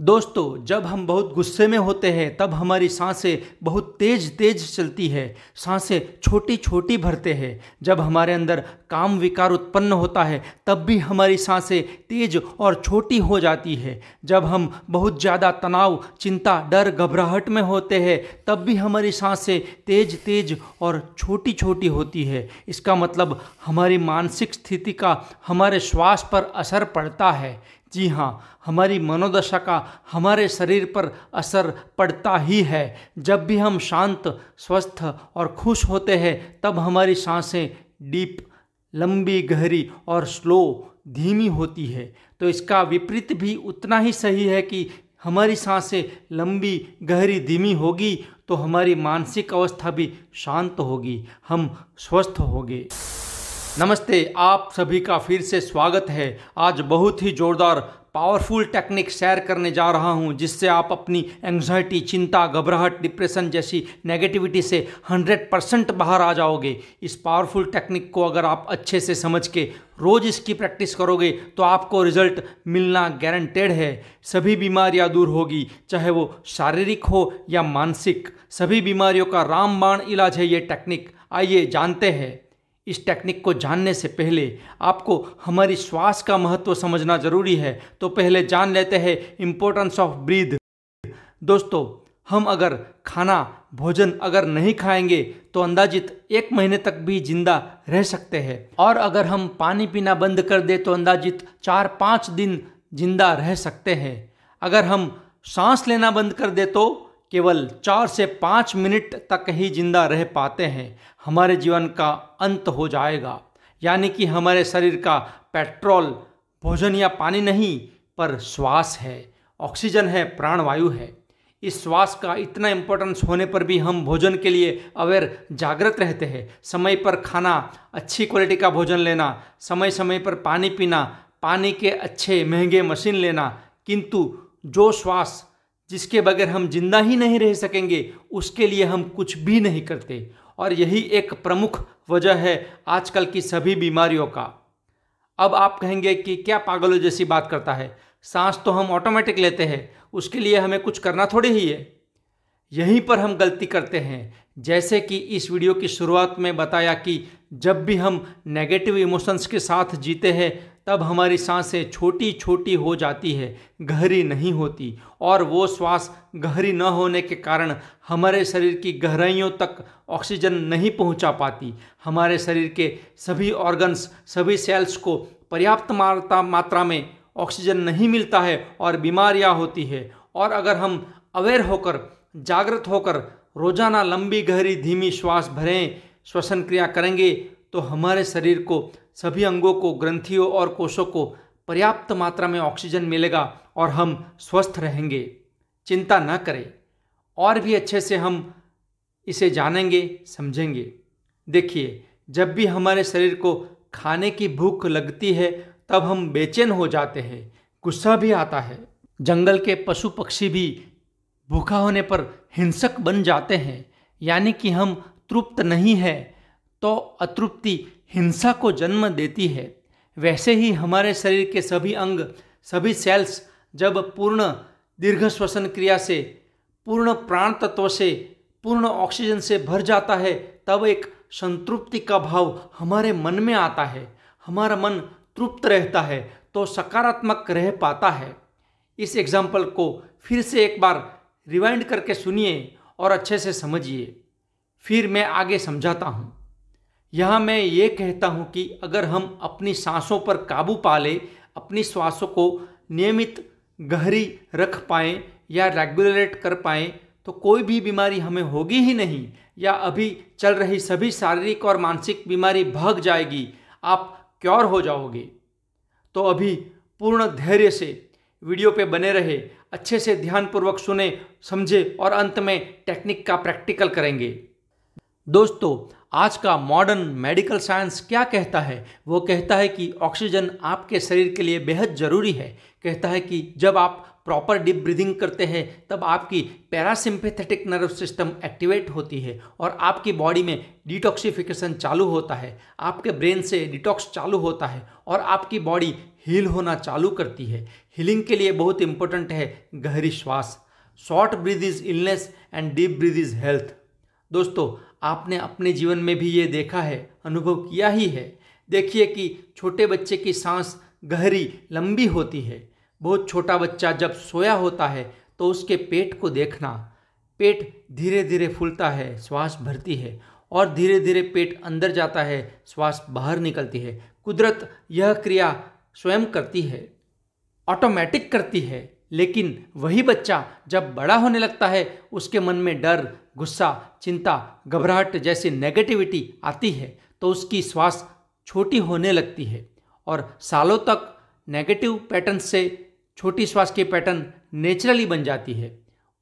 दोस्तों जब हम बहुत गुस्से में होते हैं तब हमारी सांसें बहुत तेज तेज चलती है सांसें छोटी छोटी भरते हैं जब हमारे अंदर काम विकार उत्पन्न होता है तब भी हमारी सांसें तेज और छोटी हो जाती है जब हम बहुत ज़्यादा तनाव चिंता डर घबराहट में होते हैं तब भी हमारी सांसें तेज तेज और छोटी छोटी होती है इसका मतलब हमारी मानसिक स्थिति का हमारे श्वास पर असर पड़ता है जी हाँ हमारी मनोदशा का हमारे शरीर पर असर पड़ता ही है जब भी हम शांत स्वस्थ और खुश होते हैं तब हमारी सांसें डीप लंबी गहरी और स्लो धीमी होती है तो इसका विपरीत भी उतना ही सही है कि हमारी सांसें लंबी गहरी धीमी होगी तो हमारी मानसिक अवस्था भी शांत होगी हम स्वस्थ होंगे नमस्ते आप सभी का फिर से स्वागत है आज बहुत ही ज़ोरदार पावरफुल टेक्निक शेयर करने जा रहा हूं जिससे आप अपनी एंग्जाइटी चिंता घबराहट डिप्रेशन जैसी नेगेटिविटी से 100 परसेंट बाहर आ जाओगे इस पावरफुल टेक्निक को अगर आप अच्छे से समझ के रोज़ इसकी प्रैक्टिस करोगे तो आपको रिजल्ट मिलना गारंटेड है सभी बीमारियां दूर होगी चाहे वो शारीरिक हो या मानसिक सभी बीमारियों का रामबाण इलाज है ये टेक्निक आइए जानते हैं इस टेक्निक को जानने से पहले आपको हमारी श्वास का महत्व समझना जरूरी है तो पहले जान लेते हैं इम्पोर्टेंस ऑफ ब्रीद दोस्तों हम अगर खाना भोजन अगर नहीं खाएंगे तो अंदाजित एक महीने तक भी जिंदा रह सकते हैं और अगर हम पानी पीना बंद कर दे तो अंदाजित चार पाँच दिन जिंदा रह सकते हैं अगर हम सांस लेना बंद कर दे तो केवल चार से पाँच मिनट तक ही जिंदा रह पाते हैं हमारे जीवन का अंत हो जाएगा यानी कि हमारे शरीर का पेट्रोल भोजन या पानी नहीं पर श्वास है ऑक्सीजन है प्राणवायु है इस श्वास का इतना इम्पोर्टेंस होने पर भी हम भोजन के लिए अवेयर जागृत रहते हैं समय पर खाना अच्छी क्वालिटी का भोजन लेना समय समय पर पानी पीना पानी के अच्छे महंगे मशीन लेना किंतु जो श्वास जिसके बगैर हम जिंदा ही नहीं रह सकेंगे उसके लिए हम कुछ भी नहीं करते और यही एक प्रमुख वजह है आजकल की सभी बीमारियों का अब आप कहेंगे कि क्या पागलों जैसी बात करता है सांस तो हम ऑटोमेटिक लेते हैं उसके लिए हमें कुछ करना थोड़ी ही है यहीं पर हम गलती करते हैं जैसे कि इस वीडियो की शुरुआत में बताया कि जब भी हम नेगेटिव इमोशंस के साथ जीते हैं तब हमारी सांसें छोटी छोटी हो जाती है गहरी नहीं होती और वो श्वास गहरी न होने के कारण हमारे शरीर की गहराइयों तक ऑक्सीजन नहीं पहुंचा पाती हमारे शरीर के सभी ऑर्गन्स सभी सेल्स को पर्याप्त मात्रा मात्रा में ऑक्सीजन नहीं मिलता है और बीमारियां होती है और अगर हम अवेयर होकर जागृत होकर रोजाना लंबी गहरी धीमी श्वास भरें श्वसन क्रिया करेंगे तो हमारे शरीर को सभी अंगों को ग्रंथियों और कोषों को पर्याप्त मात्रा में ऑक्सीजन मिलेगा और हम स्वस्थ रहेंगे चिंता न करें और भी अच्छे से हम इसे जानेंगे समझेंगे देखिए जब भी हमारे शरीर को खाने की भूख लगती है तब हम बेचैन हो जाते हैं गुस्सा भी आता है जंगल के पशु पक्षी भी भूखा होने पर हिंसक बन जाते हैं यानी कि हम तृप्त नहीं हैं तो अतृप्ति हिंसा को जन्म देती है वैसे ही हमारे शरीर के सभी अंग सभी सेल्स जब पूर्ण दीर्घ श्वसन क्रिया से पूर्ण प्राण तत्व से पूर्ण ऑक्सीजन से भर जाता है तब एक संतृप्ति का भाव हमारे मन में आता है हमारा मन तृप्त रहता है तो सकारात्मक रह पाता है इस एग्जाम्पल को फिर से एक बार रिवाइंड करके सुनिए और अच्छे से समझिए फिर मैं आगे समझाता हूँ यहाँ मैं ये कहता हूँ कि अगर हम अपनी सांसों पर काबू पा लें अपनी श्वासों को नियमित गहरी रख पाएँ या रेगुलेट कर पाएँ तो कोई भी बीमारी हमें होगी ही नहीं या अभी चल रही सभी शारीरिक और मानसिक बीमारी भाग जाएगी आप क्योर हो जाओगे तो अभी पूर्ण धैर्य से वीडियो पे बने रहे अच्छे से ध्यानपूर्वक सुने समझे और अंत में टेक्निक का प्रैक्टिकल करेंगे दोस्तों आज का मॉडर्न मेडिकल साइंस क्या कहता है वो कहता है कि ऑक्सीजन आपके शरीर के लिए बेहद ज़रूरी है कहता है कि जब आप प्रॉपर डीप ब्रीदिंग करते हैं तब आपकी पैरासिम्पेथेटिक नर्व सिस्टम एक्टिवेट होती है और आपकी बॉडी में डिटॉक्सिफिकेशन चालू होता है आपके ब्रेन से डिटॉक्स चालू होता है और आपकी बॉडी हील होना चालू करती है हीलिंग के लिए बहुत इंपॉर्टेंट है गहरी श्वास short breath is illness and deep breath is health दोस्तों आपने अपने जीवन में भी ये देखा है अनुभव किया ही है देखिए कि छोटे बच्चे की सांस गहरी लंबी होती है बहुत छोटा बच्चा जब सोया होता है तो उसके पेट को देखना पेट धीरे धीरे फूलता है श्वास भरती है और धीरे धीरे पेट अंदर जाता है श्वास बाहर निकलती है कुदरत यह क्रिया स्वयं करती है ऑटोमेटिक करती है लेकिन वही बच्चा जब बड़ा होने लगता है उसके मन में डर गुस्सा चिंता घबराहट जैसी नेगेटिविटी आती है तो उसकी श्वास छोटी होने लगती है और सालों तक नेगेटिव पैटर्न से छोटी श्वास की पैटर्न नेचुरली बन जाती है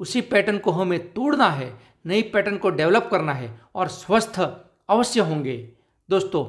उसी पैटर्न को हमें तोड़ना है नई पैटर्न को डेवलप करना है और स्वस्थ अवश्य होंगे दोस्तों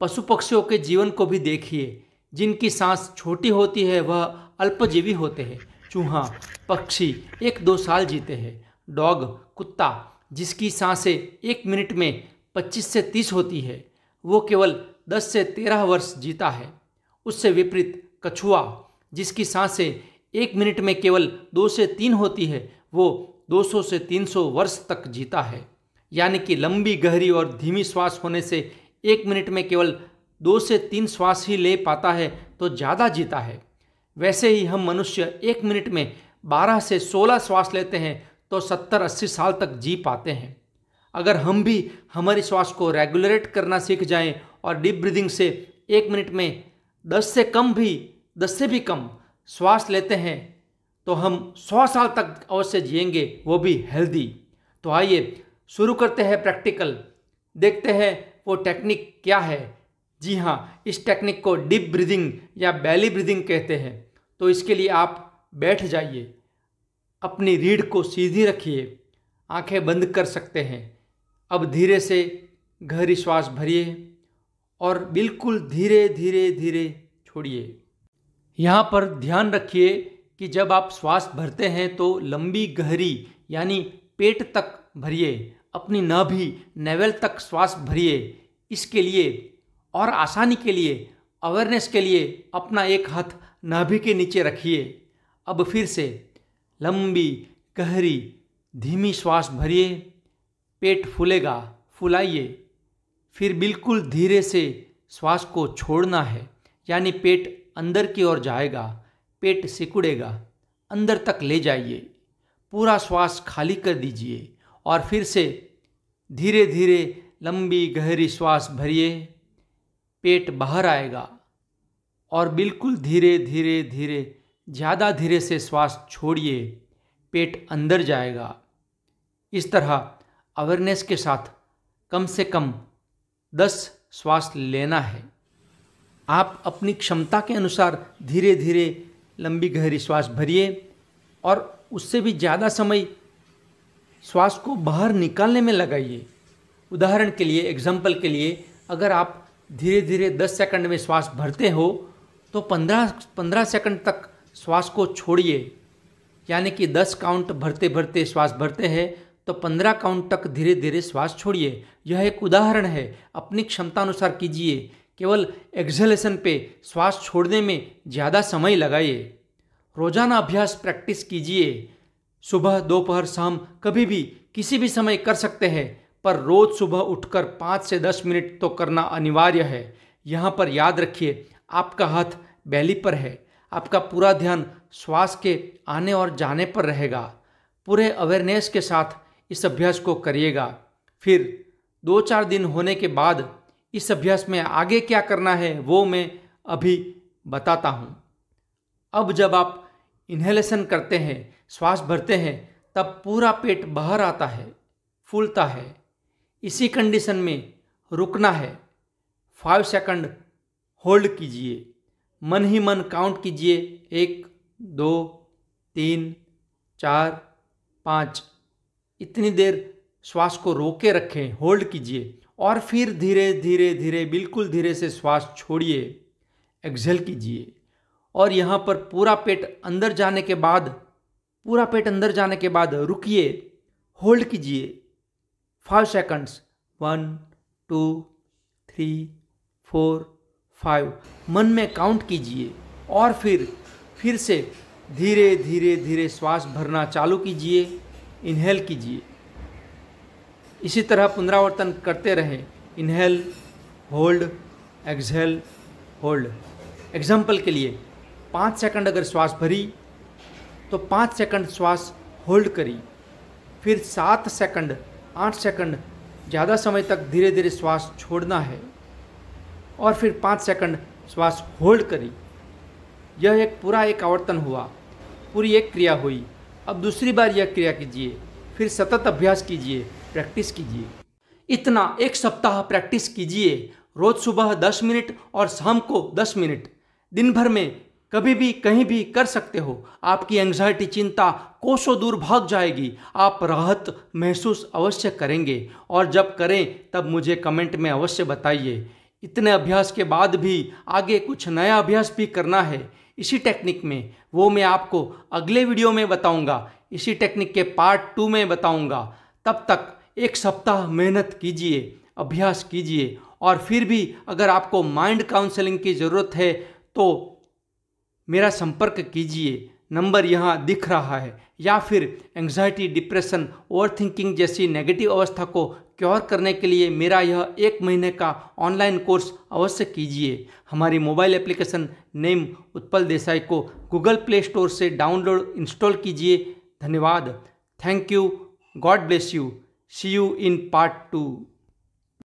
पशु पक्षियों के जीवन को भी देखिए जिनकी सांस छोटी होती है वह अल्पजीवी होते हैं चूहा पक्षी एक दो साल जीते हैं डॉग कुत्ता जिसकी सांसें एक मिनट में 25 से 30 होती है वो केवल 10 से 13 वर्ष जीता है उससे विपरीत कछुआ जिसकी सांसें एक मिनट में केवल दो से तीन होती है वो 200 से 300 वर्ष तक जीता है यानी कि लंबी गहरी और धीमी श्वास होने से एक मिनट में केवल दो से तीन श्वास ही ले पाता है तो ज़्यादा जीता है वैसे ही हम मनुष्य एक मिनट में 12 से 16 श्वास लेते हैं तो 70-80 साल तक जी पाते हैं अगर हम भी हमारी श्वास को रेगुलेट करना सीख जाएं और डीप ब्रीदिंग से एक मिनट में 10 से कम भी 10 से भी कम श्वास लेते हैं तो हम 100 साल तक अवश्य जिएंगे वो भी हेल्दी तो आइए शुरू करते हैं प्रैक्टिकल देखते हैं वो टेक्निक क्या है जी हाँ इस टेक्निक को डीप ब्रीदिंग या बैली ब्रीदिंग कहते हैं तो इसके लिए आप बैठ जाइए अपनी रीढ़ को सीधी रखिए आंखें बंद कर सकते हैं अब धीरे से गहरी श्वास भरिए और बिल्कुल धीरे धीरे धीरे छोड़िए यहाँ पर ध्यान रखिए कि जब आप श्वास भरते हैं तो लंबी गहरी यानी पेट तक भरिए अपनी नाभि नेवल तक श्वास भरिए इसके लिए और आसानी के लिए अवेयरनेस के लिए अपना एक हाथ नाभि के नीचे रखिए अब फिर से लंबी गहरी धीमी श्वास भरिए पेट फूलेगा फुलाइए फिर बिल्कुल धीरे से श्वास को छोड़ना है यानी पेट अंदर की ओर जाएगा पेट सिकुड़ेगा अंदर तक ले जाइए पूरा श्वास खाली कर दीजिए और फिर से धीरे धीरे लंबी गहरी श्वास भरिए पेट बाहर आएगा और बिल्कुल धीरे धीरे धीरे ज़्यादा धीरे से श्वास छोड़िए पेट अंदर जाएगा इस तरह अवेयरनेस के साथ कम से कम दस श्वास लेना है आप अपनी क्षमता के अनुसार धीरे धीरे लंबी गहरी श्वास भरिए और उससे भी ज़्यादा समय श्वास को बाहर निकालने में लगाइए उदाहरण के लिए एग्जाम्पल के लिए अगर आप धीरे धीरे दस सेकंड में श्वास भरते हो तो पंद्रह पंद्रह सेकंड तक श्वास को छोड़िए यानी कि दस काउंट भरते भरते श्वास भरते हैं तो पंद्रह काउंट तक धीरे धीरे श्वास छोड़िए यह एक उदाहरण है अपनी क्षमता अनुसार कीजिए केवल एक्सहलेशन पे श्वास छोड़ने में ज़्यादा समय लगाइए रोजाना अभ्यास प्रैक्टिस कीजिए सुबह दोपहर शाम कभी भी किसी भी समय कर सकते हैं पर रोज़ सुबह उठकर पाँच से दस मिनट तो करना अनिवार्य है यहाँ पर याद रखिए आपका हाथ बैली पर है आपका पूरा ध्यान श्वास के आने और जाने पर रहेगा पूरे अवेयरनेस के साथ इस अभ्यास को करिएगा फिर दो चार दिन होने के बाद इस अभ्यास में आगे क्या करना है वो मैं अभी बताता हूँ अब जब आप इन्हेलेशन करते हैं श्वास भरते हैं तब पूरा पेट बाहर आता है फूलता है इसी कंडीशन में रुकना है फाइव सेकंड होल्ड कीजिए मन ही मन काउंट कीजिए एक दो तीन चार पाँच इतनी देर श्वास को रोके रखें होल्ड कीजिए और फिर धीरे धीरे धीरे बिल्कुल धीरे से श्वास छोड़िए एक्सेल कीजिए और यहाँ पर पूरा पेट अंदर जाने के बाद पूरा पेट अंदर जाने के बाद रुकिए होल्ड कीजिए five seconds one two three four five मन में काउंट कीजिए और फिर फिर से धीरे धीरे धीरे श्वास भरना चालू कीजिए इन्हेल कीजिए इसी तरह पुनरावर्तन करते रहें inhale hold exhale hold example के लिए पाँच सेकंड अगर श्वास भरी तो पाँच सेकंड श्वास होल्ड करी फिर सात सेकंड आठ सेकंड ज़्यादा समय तक धीरे धीरे श्वास छोड़ना है और फिर पाँच सेकंड श्वास होल्ड करी यह एक पूरा एक आवर्तन हुआ पूरी एक क्रिया हुई अब दूसरी बार यह क्रिया कीजिए फिर सतत अभ्यास कीजिए प्रैक्टिस कीजिए इतना एक सप्ताह प्रैक्टिस कीजिए रोज़ सुबह दस मिनट और शाम को दस मिनट दिन भर में कभी भी कहीं भी कर सकते हो आपकी एंग्जाइटी चिंता कोसों दूर भाग जाएगी आप राहत महसूस अवश्य करेंगे और जब करें तब मुझे कमेंट में अवश्य बताइए इतने अभ्यास के बाद भी आगे कुछ नया अभ्यास भी करना है इसी टेक्निक में वो मैं आपको अगले वीडियो में बताऊंगा इसी टेक्निक के पार्ट टू में बताऊंगा तब तक एक सप्ताह मेहनत कीजिए अभ्यास कीजिए और फिर भी अगर आपको माइंड काउंसलिंग की ज़रूरत है तो मेरा संपर्क कीजिए नंबर यहाँ दिख रहा है या फिर एंग्जाइटी डिप्रेशन ओवर थिंकिंग जैसी नेगेटिव अवस्था को क्योर करने के लिए मेरा यह एक महीने का ऑनलाइन कोर्स अवश्य कीजिए हमारी mobile application name Utpal Desai को गूगल प्ले स्टोर से डाउनलोड इंस्टॉल कीजिए धन्यवाद thank you God bless you see you in part to